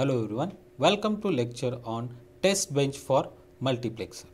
Hello everyone, welcome to lecture on test bench for multiplexer.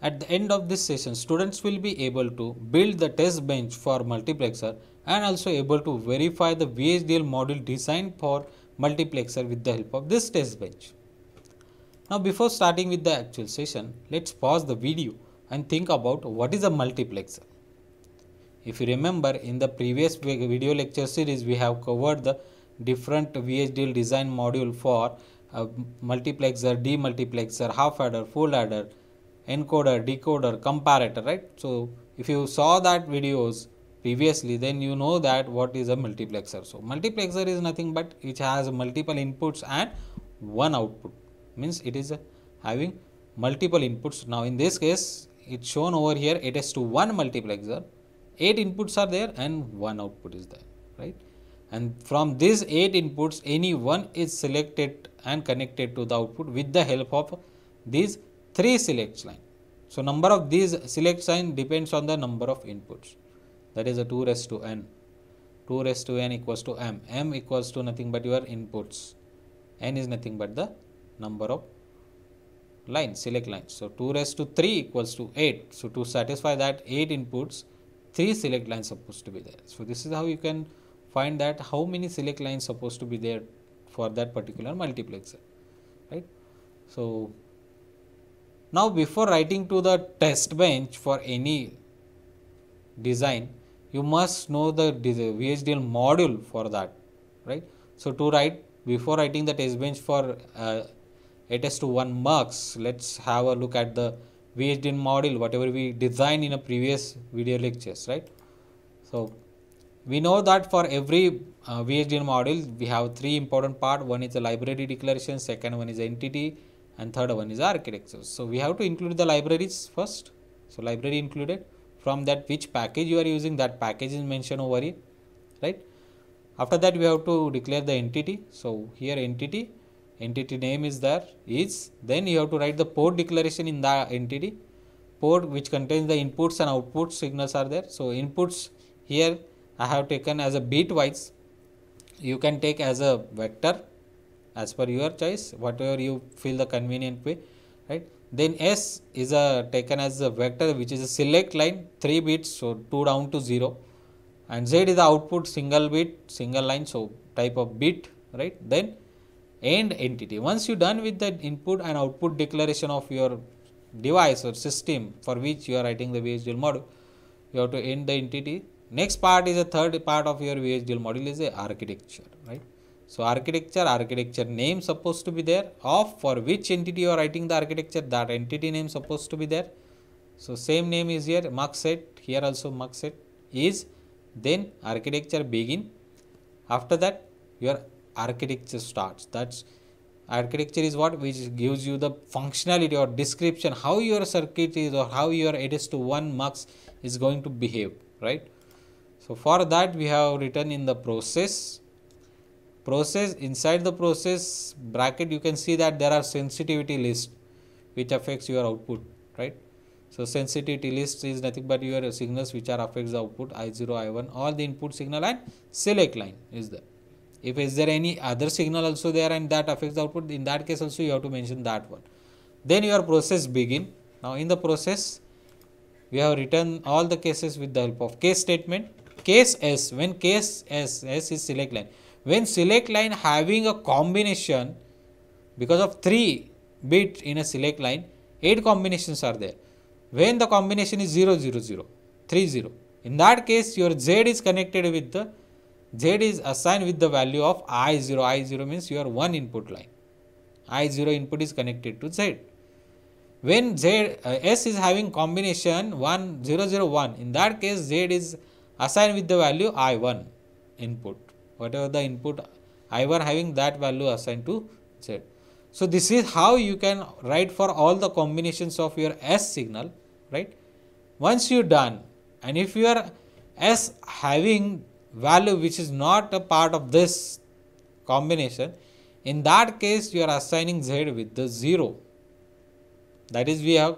At the end of this session, students will be able to build the test bench for multiplexer and also able to verify the VHDL module designed for multiplexer with the help of this test bench. Now before starting with the actual session, let's pause the video and think about what is a multiplexer. If you remember in the previous video lecture series, we have covered the different VHDL design module for uh, multiplexer, demultiplexer, half adder, full adder, encoder, decoder, comparator, right? So if you saw that videos previously, then you know that what is a multiplexer. So multiplexer is nothing but it has multiple inputs and one output means it is having multiple inputs. Now in this case, it's shown over here, it is to one multiplexer, eight inputs are there and one output is there, right? and from these 8 inputs any one is selected and connected to the output with the help of these 3 select line. So, number of these select lines depends on the number of inputs that is a 2 raised to n 2 raised to n equals to m m equals to nothing but your inputs n is nothing but the number of lines select lines. So, 2 raised to 3 equals to 8. So, to satisfy that 8 inputs 3 select lines supposed to be there. So, this is how you can find that how many select lines supposed to be there for that particular multiplexer right so now before writing to the test bench for any design you must know the VHDL module for that right so to write before writing the test bench for uh, ATS to 1 marks let's have a look at the VHDL module whatever we designed in a previous video lectures right so we know that for every uh, VHDL module, we have three important part. One is the library declaration, second one is entity, and third one is architecture. So we have to include the libraries first. So library included. From that, which package you are using, that package is mentioned over here, right? After that, we have to declare the entity. So here entity, entity name is there, is. Then you have to write the port declaration in the entity. Port which contains the inputs and outputs signals are there. So inputs here I have taken as a bitwise. You can take as a vector as per your choice, whatever you feel the convenient way, right. Then S is a taken as a vector which is a select line 3 bits, so 2 down to 0 and Z is the output single bit, single line, so type of bit, right. Then end entity. Once you done with the input and output declaration of your device or system for which you are writing the VHDL model, you have to end the entity Next part is the third part of your VHDL module is the architecture, right? So architecture, architecture name supposed to be there of for which entity you are writing the architecture that entity name supposed to be there. So same name is here mux set here also mux set is then architecture begin after that your architecture starts that's architecture is what which gives you the functionality or description how your circuit is or how your ADS to 1 mux is going to behave right so, for that we have written in the process, process inside the process bracket you can see that there are sensitivity list which affects your output, right. So, sensitivity list is nothing but your signals which are affects the output I0, I1 all the input signal and select line is there. If is there any other signal also there and that affects the output in that case also you have to mention that one. Then your process begin. Now, in the process we have written all the cases with the help of case statement case S, when case S, S is select line, when select line having a combination because of 3 bit in a select line, 8 combinations are there. When the combination is 0, 0, 0, 3, 0, in that case your Z is connected with the Z is assigned with the value of I0. I0 means your one input line. I0 input is connected to Z. When Z uh, S is having combination 1001, in that case Z is assign with the value i1 input whatever the input i1 having that value assigned to z so this is how you can write for all the combinations of your s signal right once you done and if you are s having value which is not a part of this combination in that case you are assigning z with the 0 that is we have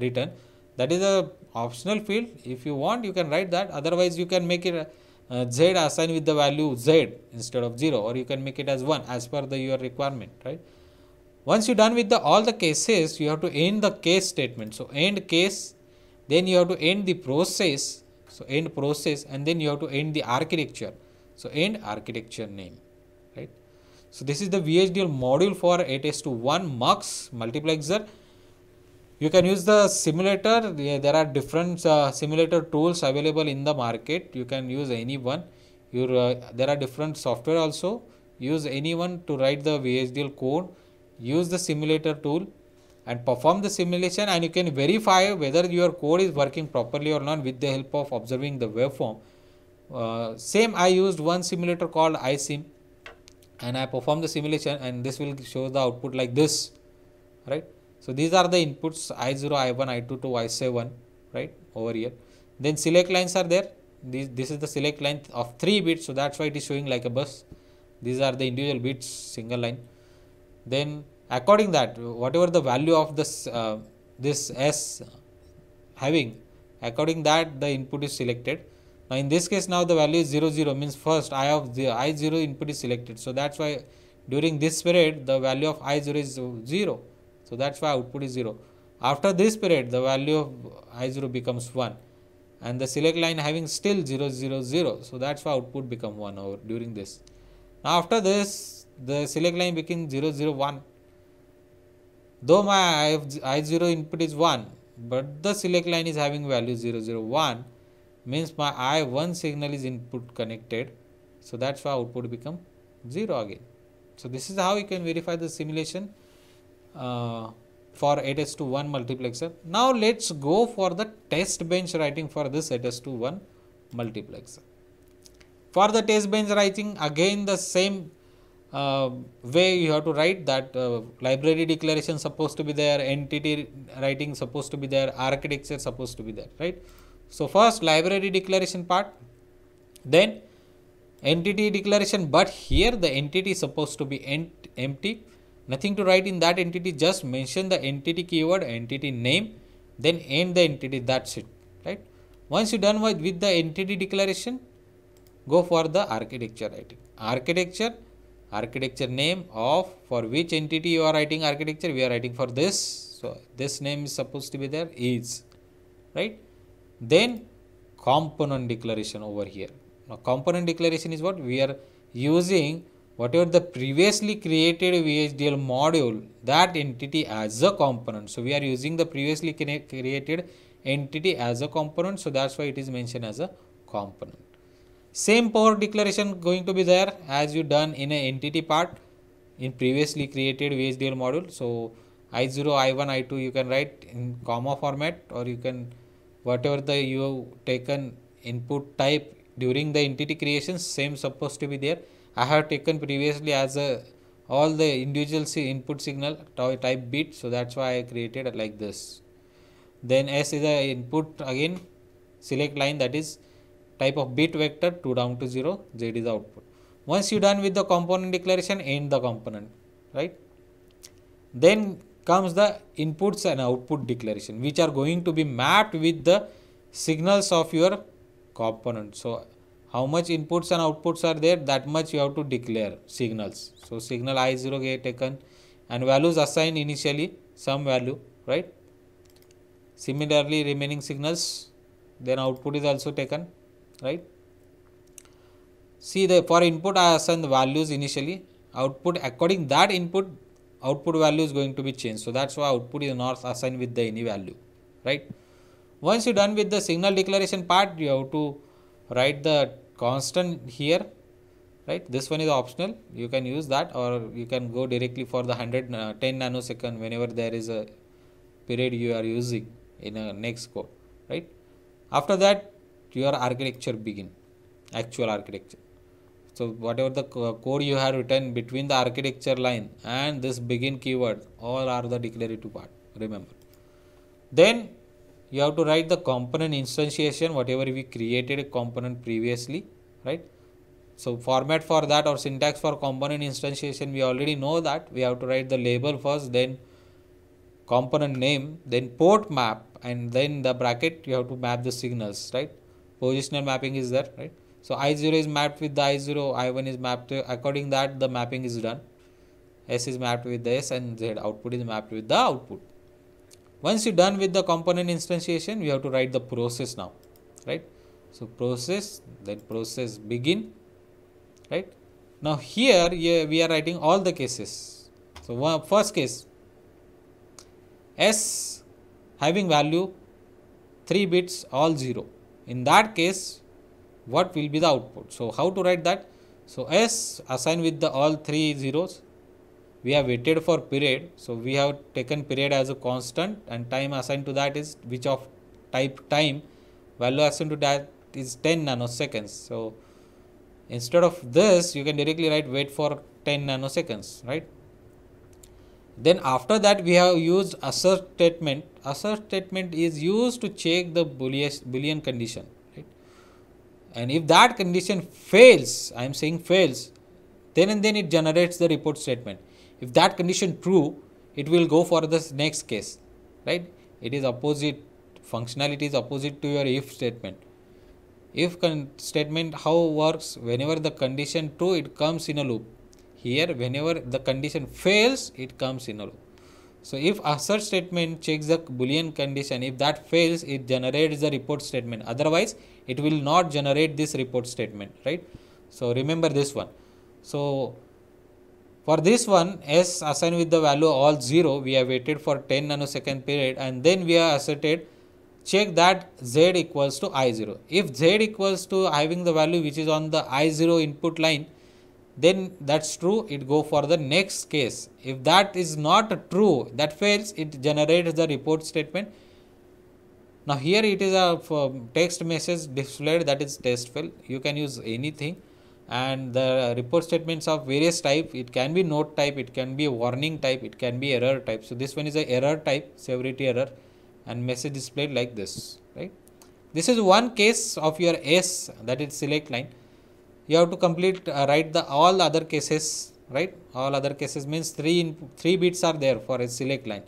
written that is a optional field. If you want, you can write that. Otherwise, you can make it uh, z assign with the value z instead of 0 or you can make it as 1 as per the your requirement, right. Once you done with the all the cases, you have to end the case statement. So, end case, then you have to end the process. So, end process and then you have to end the architecture. So, end architecture name, right. So, this is the VHDL module for 8S to 1 MUX multiplexer you can use the simulator yeah, there are different uh, simulator tools available in the market you can use any one your uh, there are different software also use any one to write the VHDL code use the simulator tool and perform the simulation and you can verify whether your code is working properly or not with the help of observing the waveform uh, same I used one simulator called iSim and I perform the simulation and this will show the output like this right so these are the inputs I0, I1, I2 to I7, right, over here. Then select lines are there. This, this is the select line of 3 bits, so that's why it is showing like a bus. These are the individual bits, single line. Then according that, whatever the value of this, uh, this S having, according that the input is selected. Now in this case now the value is 0, 0 means first I of the I0 input is selected. So that's why during this period the value of I0 is 0 so, that is why output is 0. After this period, the value of I0 becomes 1 and the select line having still 0, 0, 0. So, that is why output become 1 over during this. Now, after this, the select line becomes 0, 0, 1. Though my I0 input is 1, but the select line is having value 0, 0, 1 means my I1 signal is input connected. So, that is why output become 0 again. So, this is how you can verify the simulation uh, for 8s to 1 multiplexer. Now let us go for the test bench writing for this 8s to 1 multiplexer. For the test bench writing again the same uh, way you have to write that uh, library declaration supposed to be there, entity writing supposed to be there, architecture supposed to be there, right. So, first library declaration part, then entity declaration, but here the entity supposed to be empty Nothing to write in that entity, just mention the entity keyword, entity name, then end the entity, that's it, right? Once you done with, with the entity declaration, go for the architecture writing. Architecture, architecture name of for which entity you are writing architecture, we are writing for this. So, this name is supposed to be there, is, right? Then component declaration over here. Now, component declaration is what we are using whatever the previously created VHDL module that entity as a component. So we are using the previously created entity as a component. So that's why it is mentioned as a component. Same power declaration going to be there as you done in a entity part in previously created VHDL module. So I0, I1, I2 you can write in comma format or you can whatever the you have taken input type during the entity creation same supposed to be there I have taken previously as a all the individual input signal type bit so that's why I created like this then S is the input again select line that is type of bit vector 2 down to 0 Z is the output once you done with the component declaration end the component right then comes the inputs and output declaration which are going to be mapped with the signals of your component so how much inputs and outputs are there that much you have to declare signals. So signal I0 get taken and values assigned initially some value right. Similarly remaining signals then output is also taken right. See the for input I assign the values initially output according that input output value is going to be changed. So that's why output is not assigned with the any value right. Once you're done with the signal declaration part you have to write the constant here right this one is optional you can use that or you can go directly for the 100 uh, 10 nanosecond whenever there is a period you are using in a next code right after that your architecture begin actual architecture so whatever the code you have written between the architecture line and this begin keyword all are the declarative part remember then you have to write the component instantiation whatever we created a component previously right so format for that or syntax for component instantiation we already know that we have to write the label first then component name then port map and then the bracket you have to map the signals right positional mapping is there right so i0 is mapped with the i0 i1 is mapped to according that the mapping is done s is mapped with the s and z output is mapped with the output once you're done with the component instantiation you have to write the process now right so, process then process begin right. Now, here we are writing all the cases. So, one, first case S having value 3 bits all 0. In that case what will be the output? So, how to write that? So, S assigned with the all 3 zeros we have waited for period. So, we have taken period as a constant and time assigned to that is which of type time value assigned to that is 10 nanoseconds so instead of this you can directly write wait for 10 nanoseconds right then after that we have used assert statement assert statement is used to check the boolean condition right and if that condition fails i am saying fails then and then it generates the report statement if that condition true it will go for this next case right it is opposite functionality is opposite to your if statement if statement how works whenever the condition true it comes in a loop here whenever the condition fails it comes in a loop so if assert statement checks the boolean condition if that fails it generates the report statement otherwise it will not generate this report statement right so remember this one so for this one s assigned with the value all 0 we have waited for 10 nanosecond period and then we have asserted check that z equals to i0. If z equals to having the value which is on the i0 input line, then that's true, it go for the next case. If that is not true, that fails, it generates the report statement. Now here it is a text message displayed that is test fail. You can use anything and the report statements of various type it can be note type it can be warning type it can be error type so this one is a error type severity error and message displayed like this right this is one case of your s that is select line you have to complete uh, write the all other cases right all other cases means three in three bits are there for a select line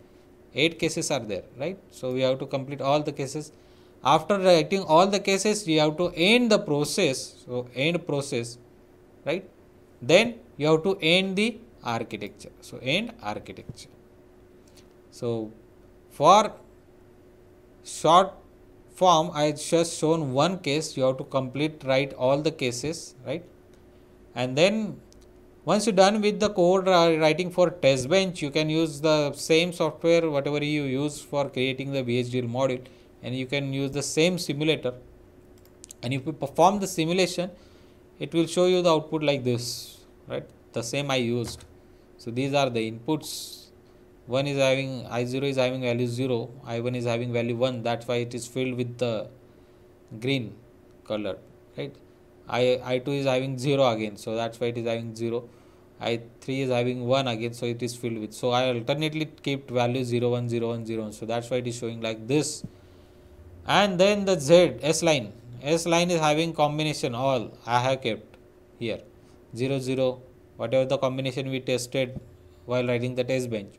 eight cases are there right so we have to complete all the cases after writing all the cases you have to end the process so end process right then you have to end the architecture so end architecture so for short form i just shown one case you have to complete write all the cases right and then once you done with the code uh, writing for test bench you can use the same software whatever you use for creating the vhdl module and you can use the same simulator and if you perform the simulation it will show you the output like this right the same i used so these are the inputs 1 is having i0 is having value 0 i1 is having value 1 that's why it is filled with the green color right i i2 is having 0 again so that's why it is having 0 i3 is having 1 again so it is filled with so i alternately kept value 0 1 0 1 0 so that's why it is showing like this and then the z s line s line is having combination all i have kept here 0 0 whatever the combination we tested while writing the test bench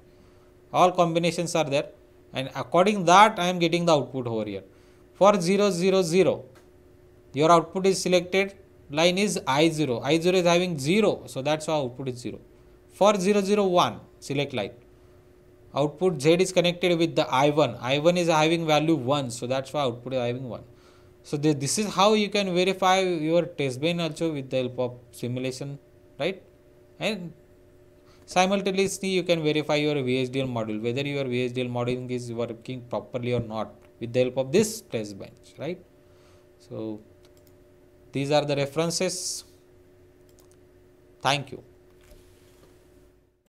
all combinations are there and according that I am getting the output over here. For 0, 0, 0, your output is selected, line is I0, I0 is having 0, so that's why output is 0. For 0, 0, 1, select line. Output Z is connected with the I1, I1 is having value 1, so that's why output is having 1. So this is how you can verify your test bench also with the help of simulation, right? And Simultaneously, you can verify your VHDL module, whether your VHDL modeling is working properly or not with the help of this test bench, right? So, these are the references. Thank you.